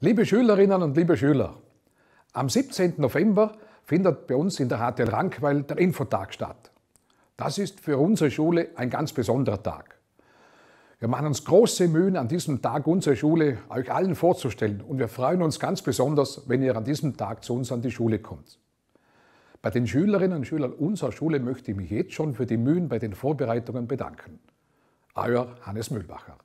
Liebe Schülerinnen und liebe Schüler, am 17. November findet bei uns in der HTL Rankweil der Infotag statt. Das ist für unsere Schule ein ganz besonderer Tag. Wir machen uns große Mühen, an diesem Tag unsere Schule euch allen vorzustellen und wir freuen uns ganz besonders, wenn ihr an diesem Tag zu uns an die Schule kommt. Bei den Schülerinnen und Schülern unserer Schule möchte ich mich jetzt schon für die Mühen bei den Vorbereitungen bedanken. Euer Hannes Mühlbacher.